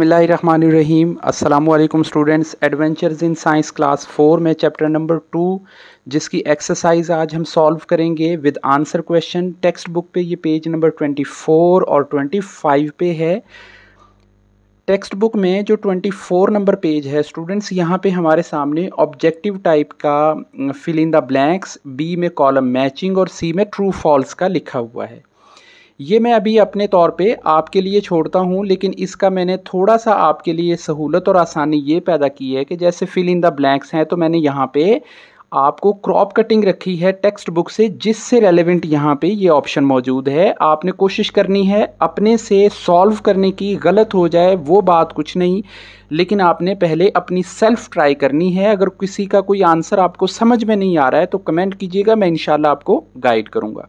बसमीम अल्लाम students adventures in science class four में चैप्टर नंबर टू जिसकी एक्सरसाइज आज हम सॉल्व करेंगे with answer question text book पे ये पेज नंबर ट्वेंटी फोर और ट्वेंटी फाइव पे है टेक्स्ट बुक में जो ट्वेंटी फोर नंबर पेज है स्टूडेंट्स यहाँ पे हमारे सामने ऑब्जेक्टिव टाइप का fill in the blanks B में कॉलम मैचिंग और सी में ट्रू फॉल्स का लिखा हुआ है ये मैं अभी अपने तौर पे आपके लिए छोड़ता हूँ लेकिन इसका मैंने थोड़ा सा आपके लिए सहूलत और आसानी ये पैदा की है कि जैसे फिल इन द ब्लैंक्स हैं तो मैंने यहाँ पे आपको क्रॉप कटिंग रखी है टेक्स्ट बुक से जिससे रेलेवेंट यहाँ पे ये ऑप्शन मौजूद है आपने कोशिश करनी है अपने से सॉल्व करने की गलत हो जाए वो बात कुछ नहीं लेकिन आपने पहले अपनी सेल्फ ट्राई करनी है अगर किसी का कोई आंसर आपको समझ में नहीं आ रहा है तो कमेंट कीजिएगा मैं इन आपको गाइड करूँगा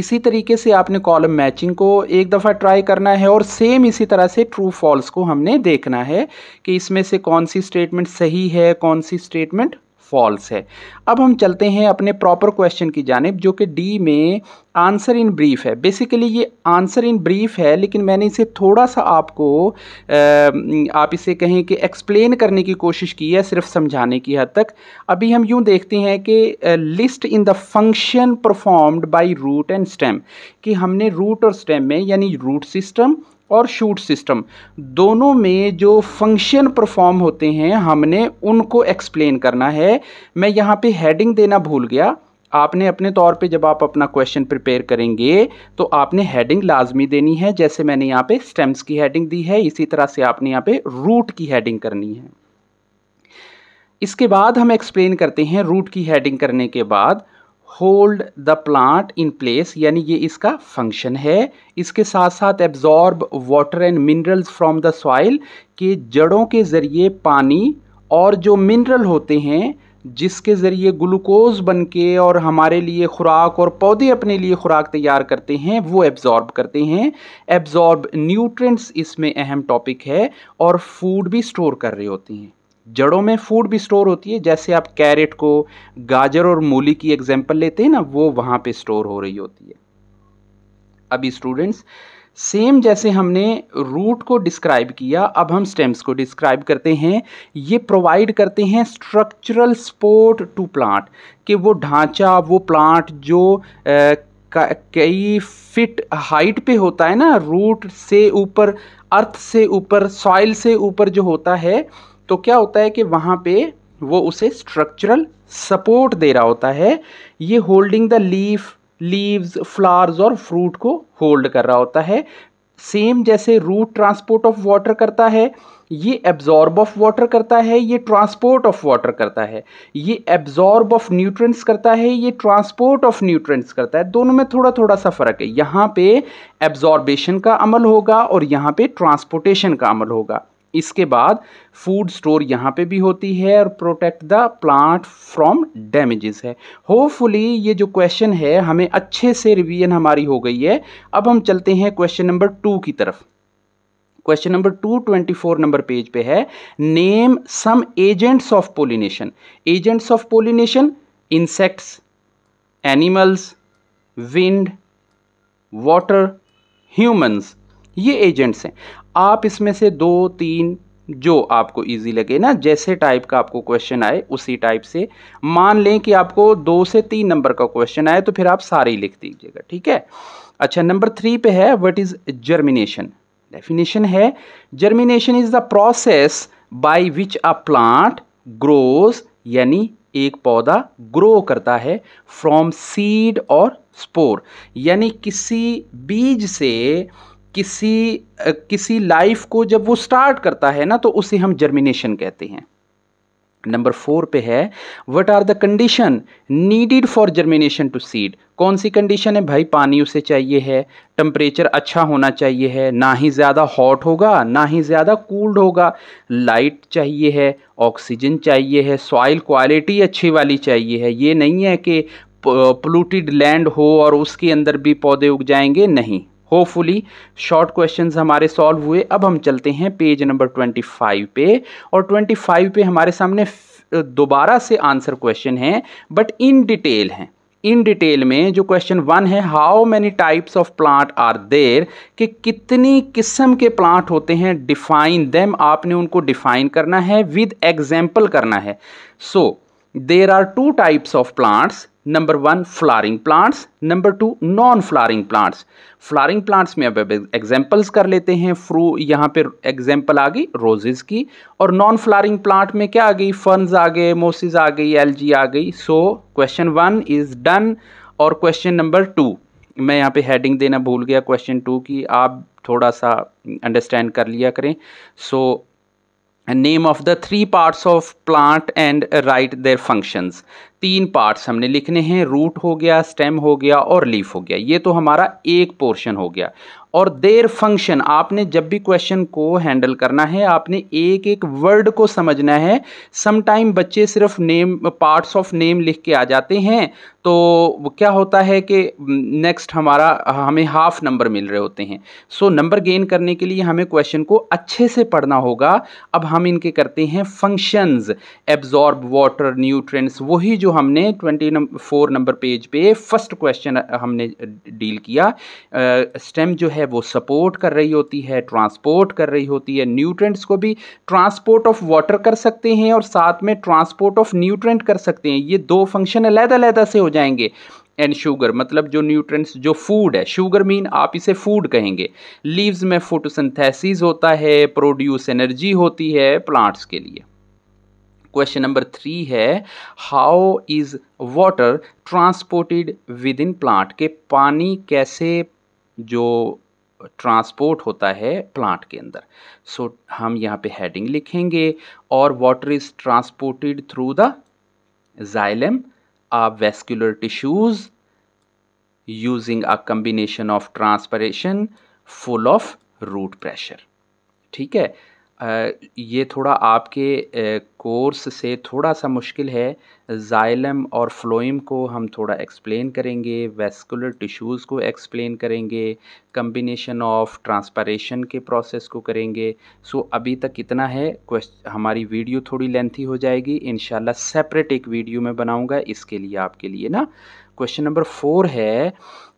इसी तरीके से आपने कॉलम मैचिंग को एक दफ़ा ट्राई करना है और सेम इसी तरह से ट्रू फॉल्स को हमने देखना है कि इसमें से कौन सी स्टेटमेंट सही है कौन सी स्टेटमेंट फॉल्स है अब हम चलते हैं अपने प्रॉपर क्वेश्चन की जानब जो कि डी में आंसर इन ब्रीफ है बेसिकली ये आंसर इन ब्रीफ है लेकिन मैंने इसे थोड़ा सा आपको आप इसे कहें कि एक्सप्लेन करने की कोशिश की है सिर्फ समझाने की हद तक अभी हम यूँ देखते हैं कि list in the function performed by root and stem कि हमने रूट और स्टेम में यानी रूट सिस्टम और शूट सिस्टम दोनों में जो फंक्शन परफॉर्म होते हैं हमने उनको एक्सप्लेन करना है मैं यहाँ पे हेडिंग देना भूल गया आपने अपने तौर पे जब आप अपना क्वेश्चन प्रिपेयर करेंगे तो आपने हेडिंग लाजमी देनी है जैसे मैंने यहाँ पे स्टेम्स की हेडिंग दी है इसी तरह से आपने यहाँ पे रूट की हेडिंग करनी है इसके बाद हम एक्सप्लेन करते हैं रूट की हेडिंग करने के बाद hold the plant in place यानी ये इसका फंक्शन है इसके साथ साथ absorb water and minerals from the soil के जड़ों के ज़रिए पानी और जो मिनरल होते हैं जिसके ज़रिए ग्लूकोज बन के और हमारे लिए खुराक और पौधे अपने लिए खुराक तैयार करते हैं वो एब्ज़ॉर्ब करते हैं एब्ज़ॉर्ब न्यूट्रिएंट्स इसमें अहम टॉपिक है और फूड भी स्टोर कर रहे होते हैं जड़ों में फूड भी स्टोर होती है जैसे आप कैरेट को गाजर और मूली की एग्जाम्पल लेते हैं ना वो वहाँ पे स्टोर हो रही होती है अभी स्टूडेंट्स सेम जैसे हमने रूट को डिस्क्राइब किया अब हम स्टेम्स को डिस्क्राइब करते हैं ये प्रोवाइड करते हैं स्ट्रक्चरल सपोर्ट टू प्लांट कि वो ढांचा वो प्लांट जो कई फिट हाइट पे होता है ना रूट से ऊपर अर्थ से ऊपर सॉइल से ऊपर जो होता है तो क्या होता है कि वहाँ पे वो उसे स्ट्रक्चरल सपोर्ट दे रहा होता है ये holding the leaf leaves flowers और फ्रूट को होल्ड कर रहा होता है सेम जैसे रूट ट्रांसपोर्ट ऑफ वाटर करता है ये एब्जॉर्ब ऑफ वाटर करता है ये ट्रांसपोर्ट ऑफ वाटर करता है ये एब्जॉर्ब ऑफ न्यूट्रिएंट्स करता है ये ट्रांसपोर्ट ऑफ न्यूट्रिएंट्स करता है दोनों में थोड़ा थोड़ा सा फ़र्क है यहाँ पे एब्जॉर्बेशन का अमल होगा और यहाँ पे ट्रांसपोर्टेशन का अमल होगा इसके बाद फूड स्टोर यहाँ पे भी होती है और protect the plant from damages है होपफुली ये जो क्वेश्चन है हमें अच्छे से रिवीजन हमारी हो गई है अब हम चलते हैं क्वेश्चन नंबर टू की तरफ question number two twenty four number page पे है name some agents of pollination agents of pollination insects animals wind water humans ये एजेंट्स हैं आप इसमें से दो तीन जो आपको इजी लगे ना जैसे टाइप का आपको क्वेश्चन आए उसी टाइप से मान लें कि आपको दो से तीन नंबर का क्वेश्चन आए तो फिर आप सारे ही लिख दीजिएगा ठीक है अच्छा नंबर थ्री पे है व्हाट इज़ जर्मिनेशन डेफिनेशन है germination is the process by which a plant grows यानी एक पौधा ग्रो करता है फ्रॉम सीड और स्पोर यानी किसी बीज से किसी किसी लाइफ को जब वो स्टार्ट करता है ना तो उसे हम जर्मिनेशन कहते हैं नंबर फोर पे है what are the condition needed for germination to seed कौन सी कंडीशन है भाई पानी उसे चाहिए है टम्परेचर अच्छा होना चाहिए है ना ही ज़्यादा हॉट होगा ना ही ज़्यादा कूल्ड होगा लाइट चाहिए है ऑक्सीजन चाहिए है सॉइल क्वालिटी अच्छी वाली चाहिए है ये नहीं है कि पोलूटिड लैंड हो और उसके अंदर भी पौधे उग जाएंगे नहीं होपफुली शॉर्ट क्वेश्चंस हमारे सॉल्व हुए अब हम चलते हैं पेज नंबर ट्वेंटी फाइव पे और ट्वेंटी फाइव पे हमारे सामने दोबारा से आंसर क्वेश्चन हैं बट इन डिटेल हैं इन डिटेल में जो क्वेश्चन वन है how many types of plant are there कि कितनी किस्म के प्लांट होते हैं डिफाइन देम आपने उनको डिफाइन करना है विद एग्जाम्पल करना है so there are two types of plants number one flowering plants number two non flowering plants flowering plants में अब एग्जाम्पल्स कर लेते हैं फ्रू यहाँ पे एग्जाम्पल आ गई रोजेज की और नॉन फ्लारिंग प्लांट में क्या आ गई फर्न्स आ गए मोसिस आ गई एल आ गई so question one is done और क्वेश्चन नंबर टू मैं यहाँ पे हेडिंग देना भूल गया क्वेश्चन टू की आप थोड़ा सा अंडरस्टैंड कर लिया करें so so, name of the three parts of plant and write their functions तीन पार्ट्स हमने लिखने हैं रूट हो गया स्टेम हो गया और लीफ हो गया ये तो हमारा एक पोर्शन हो गया और देर फंक्शन आपने जब भी क्वेश्चन को हैंडल करना है आपने एक एक वर्ड को समझना है समटाइम बच्चे सिर्फ नेम पार्ट्स ऑफ नेम लिख के आ जाते हैं तो क्या होता है कि नेक्स्ट हमारा हमें हाफ़ नंबर मिल रहे होते हैं सो नंबर गेन करने के लिए हमें क्वेश्चन को अच्छे से पढ़ना होगा अब हम इनके करते हैं फंक्शंस एब्जॉर्ब वाटर न्यूट्रेंट्स वही जो हमने ट्वेंटी फोर नंबर पेज पे फर्स्ट क्वेश्चन हमने डील किया स्टेम जो है वो सपोर्ट कर रही होती है ट्रांसपोर्ट कर रही होती है न्यूट्रेंट्स को भी ट्रांसपोर्ट ऑफ वाटर कर सकते हैं और साथ में ट्रांसपोर्ट ऑफ न्यूट्रेंट कर सकते हैं ये दो फंक्शन अलहदा अलहदा से हो जाएंगे एंड शुगर मतलब जो न्यूट्रेंट्स जो फूड है शुगर मीन आप इसे फूड कहेंगे लीव्स में फोटोसिंथेसिस होता है प्रोड्यूस एनर्जी होती है प्लांट्स के लिए क्वेश्चन नंबर थ्री है how is water transported within plant के पानी कैसे जो ट्रांसपोर्ट होता है प्लांट के अंदर सो so, हम यहाँ पे हेडिंग लिखेंगे और water is transported through the xylem are vascular tissues using a combination of transpiration full of root pressure ठीक है ये थोड़ा आपके कोर्स से थोड़ा सा मुश्किल है जाइलम और फ्लोइम को हम थोड़ा एक्सप्लेन करेंगे वेस्कुलर टिश्यूज़ को एक्सप्लेन करेंगे कम्बिनेशन ऑफ ट्रांसपरेशन के प्रोसेस को करेंगे सो अभी तक इतना है हमारी वीडियो थोड़ी लेंथी हो जाएगी इन सेपरेट एक वीडियो में बनाऊँगा इसके लिए आपके लिए ना क्वेश्चन नंबर फोर है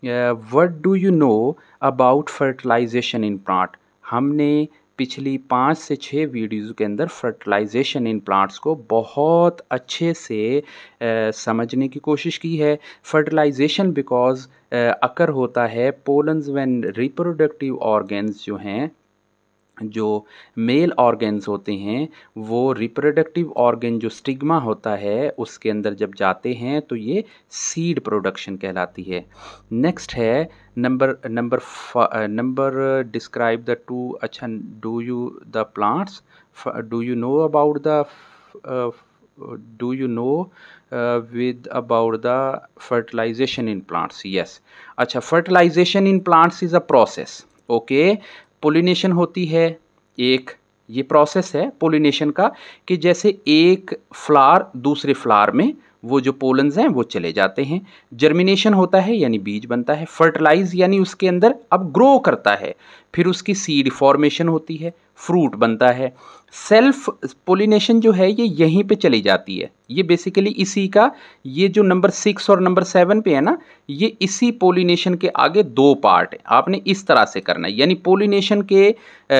what do you know about fertilization in plant हमने पिछली पाँच से छः वीडियोज़ के अंदर फर्टिलाइजेशन इन प्लांट्स को बहुत अच्छे से समझने की कोशिश की है फर्टिलाइजेशन बिकॉज अकर होता है पोलन्स वन रिप्रोडक्टिव ऑर्गेन्स जो हैं जो मेल ऑर्गेन्स होते हैं वो रिप्रोडक्टिव ऑर्गेन जो स्टिग्मा होता है उसके अंदर जब जाते हैं तो ये सीड प्रोडक्शन कहलाती है नेक्स्ट है number number number describe the two अच्छा do you the plants do you know about the do you know with about the fertilization in plants yes अच्छा fertilization in plants is a process okay pollination होती है एक ये process है pollination का कि जैसे एक फ्लार दूसरे फ्लार में वो जो पोलन्स हैं वो चले जाते हैं जर्मिनेशन होता है यानी बीज बनता है फर्टिलाइज यानी उसके अंदर अब ग्रो करता है फिर उसकी सीड फॉर्मेशन होती है फ्रूट बनता है सेल्फ पोलिनेशन जो है ये यहीं पे चली जाती है ये बेसिकली इसी का ये जो नंबर सिक्स और नंबर सेवन पे है ना ये इसी पोलिनेशन के आगे दो पार्ट है आपने इस तरह से करना है यानी पोलिनेशन के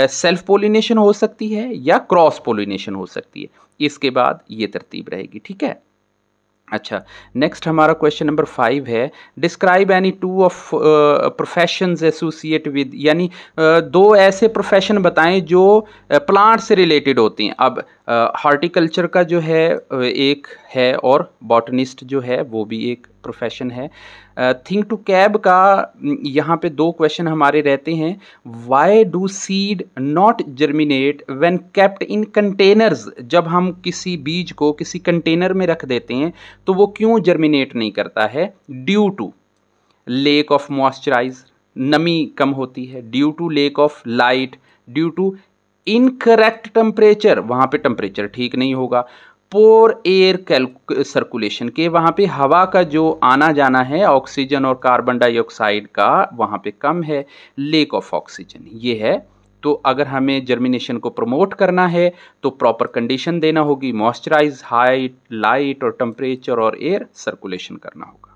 सेल्फ पोलिनेशन हो सकती है या क्रॉस पोलिनेशन हो सकती है इसके बाद ये तरतीब रहेगी ठीक है अच्छा नेक्स्ट हमारा क्वेश्चन नंबर फाइव है describe any two of profession associate with यानी uh, दो ऐसे प्रोफेशन बताएं जो प्लांट uh, से रिलेटेड होती हैं अब हॉर्टिकल्चर uh, का जो है uh, एक है और बॉटनिस्ट जो है वो भी एक प्रोफेशन है थिंक टू कैब का यहाँ पे दो क्वेश्चन हमारे रहते हैं why do seed not germinate when kept in containers जब हम किसी बीज को किसी कंटेनर में रख देते हैं तो वो क्यों जर्मिनेट नहीं करता है due to lack of moisturize नमी कम होती है due to lack of light due to incorrect temperature वहाँ पे टेम्परेचर ठीक नहीं होगा पोर एयर सर्कुलेशन के वहाँ पे हवा का जो आना जाना है ऑक्सीजन और कार्बन डाइऑक्साइड का वहाँ पे कम है लेक ऑफ ऑक्सीजन ये है तो अगर हमें जर्मिनेशन को प्रमोट करना है तो प्रॉपर कंडीशन देना होगी मॉइस्चराइज हाइट लाइट और टेम्परेचर और एयर सर्कुलेशन करना होगा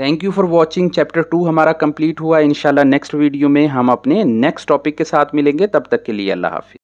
thank you for watching chapter two हमारा कंप्लीट हुआ इंशाल्लाह नेक्स्ट वीडियो में हम अपने नेक्स्ट टॉपिक के साथ मिलेंगे तब तक के लिए अल्लाह हाफिज़